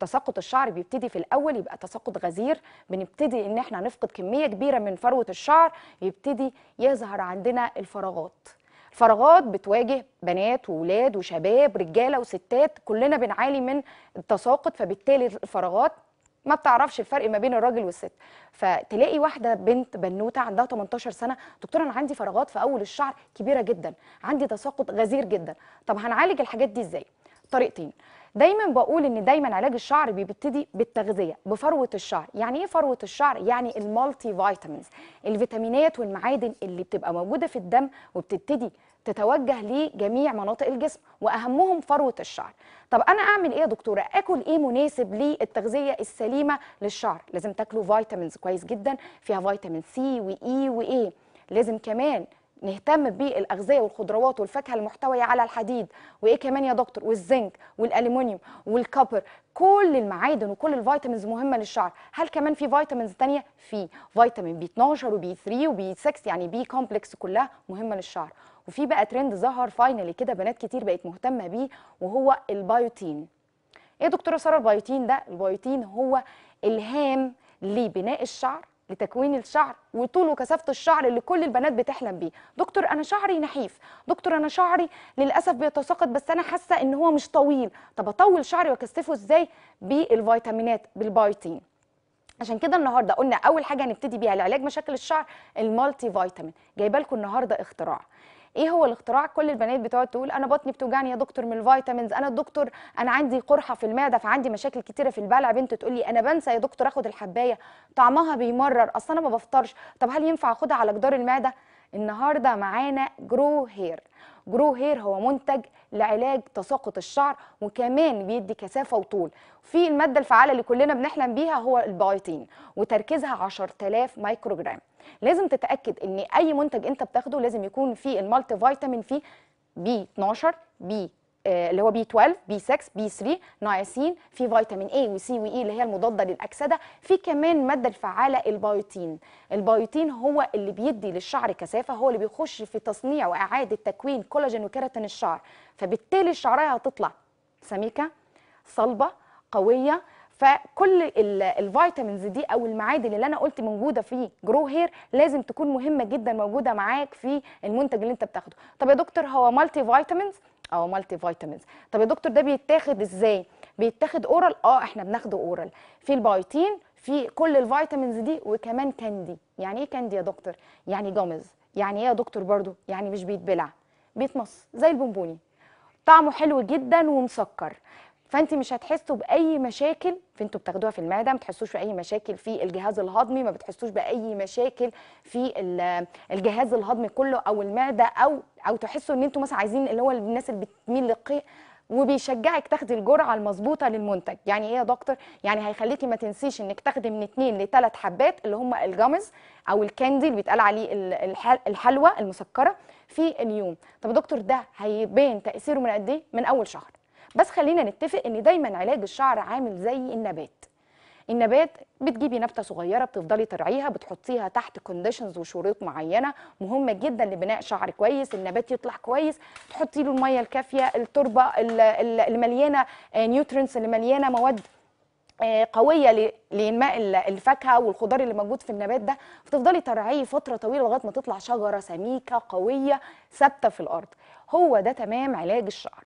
تساقط الشعر بيبتدي في الاول يبقى تساقط غزير بنبتدي ان احنا نفقد كميه كبيره من فروه الشعر يبتدي يظهر عندنا الفراغات فراغات بتواجه بنات وولاد وشباب رجاله وستات كلنا بنعاني من التساقط فبالتالي الفراغات ما بتعرفش الفرق ما بين الراجل والست فتلاقي واحده بنت بنوته عندها 18 سنه دكتور انا عندي فراغات في اول الشعر كبيره جدا عندي تساقط غزير جدا طب هنعالج الحاجات دي ازاي طريقتين دايما بقول ان دايما علاج الشعر بيبتدي بالتغذيه بفروه الشعر يعني ايه فروه الشعر يعني المالتي فيتامينز الفيتامينات والمعادن اللي بتبقى موجوده في الدم وبتبتدي تتوجه لجميع مناطق الجسم واهمهم فروه الشعر طب انا اعمل ايه يا دكتوره اكل ايه مناسب للتغذيه السليمه للشعر لازم تاكلوا فيتامينز كويس جدا فيها فيتامين سي واي وايه لازم كمان نهتم بالاغذيه والخضروات والفاكهه المحتويه على الحديد وايه كمان يا دكتور والزنك والالومنيوم والكبر كل المعادن وكل الفيتامينز مهمه للشعر هل كمان في فيتامينز ثانيه في فيتامين بي 12 وبي 3 وبي 6 يعني بي كومبلكس كلها مهمه للشعر وفي بقى ترند ظهر فاينلي كده بنات كتير بقت مهتمه بيه وهو البايوتين ايه دكتوره ساره البايوتين ده البايوتين هو الهام لبناء الشعر لتكوين الشعر وطول وكثافه الشعر اللي كل البنات بتحلم بيه دكتور انا شعري نحيف دكتور انا شعري للاسف بيتساقط بس انا حاسه ان هو مش طويل طب اطول شعري واكثفه ازاي بالفيتامينات بالبايتين عشان كده النهارده قلنا اول حاجه هنبتدي بيها لعلاج مشاكل الشعر المالتي فيتامين جايبه لكم النهارده اختراع ايه هو الاختراع كل البنات بتقعد تقول انا بطني بتوجعني يا دكتور من الفيتامينز انا الدكتور انا عندي قرحه في المعده فعندي مشاكل كتيره في البلع بنت تقول لي انا بنسى يا دكتور اخد الحبايه طعمها بيمرر اصل انا ما بفطرش طب هل ينفع اخدها على جدار المعده النهارده معانا جرو هير جرو هير هو منتج لعلاج تساقط الشعر وكمان بيدي كثافه وطول في الماده الفعاله اللي كلنا بنحلم بيها هو البايتين وتركيزها 10000 مايكرو جرام لازم تتاكد ان اي منتج انت بتاخده لازم يكون فيه المالتي فيتامين فيه بي 12 بي آه، اللي هو بي 12 بي 6 بي 3 نياسين في فيتامين اي وسي واي e اللي هي المضاده للاكسده في كمان ماده الفعاله البايوتين البايوتين هو اللي بيدي للشعر كثافه هو اللي بيخش في تصنيع واعاده تكوين كولاجين وكيراتين الشعر فبالتالي شعرها هتطلع سميكه صلبه قويه فكل الفيتامينز دي او المعادن اللي انا قلت موجوده في جرو هير لازم تكون مهمه جدا موجوده معاك في المنتج اللي انت بتاخده طب يا دكتور هو مالتي فيتامينز او مالتي فيتامينز طب يا دكتور ده بيتاخد ازاي بيتاخد اورال اه احنا بناخده اورال في البايتين في كل الفيتامينز دي وكمان كاندي يعني ايه كاندي يا دكتور يعني جامز يعني ايه يا دكتور برضو يعني مش بيتبلع بيتمص زي البونبوني طعمه حلو جدا ومسكر فانت مش هتحسوا باي مشاكل انتوا بتاخدوها في المعده ما بتحسوش باي مشاكل في الجهاز الهضمي ما بتحسوش باي مشاكل في الجهاز الهضمي كله او المعده او او تحسوا ان انتوا مثلا عايزين اللي هو الناس اللي بتميل للقيء وبيشجعك تاخدي الجرعه المظبوطه للمنتج يعني ايه يا دكتور يعني هيخليكي ما تنسيش انك تاخدي من 2 ل 3 حبات اللي هم الجمز او الكاندي اللي بيتقال عليه الحلوى المسكره في اليوم طب يا دكتور ده هيبان تاثيره من قد ايه من اول شهر بس خلينا نتفق ان دايما علاج الشعر عامل زي النبات النبات بتجيبي نبته صغيره بتفضلي ترعيها بتحطيها تحت كونديشنز وشروط معينه مهمه جدا لبناء شعر كويس النبات يطلع كويس تحطي له الميه الكافيه التربه اللي مليانه اللي آه، مليانه مواد آه، قويه لانماء الفاكهه والخضار اللي موجود في النبات ده فتفضلي ترعيه فتره طويله لغايه ما تطلع شجره سميكه قويه ثابته في الارض هو ده تمام علاج الشعر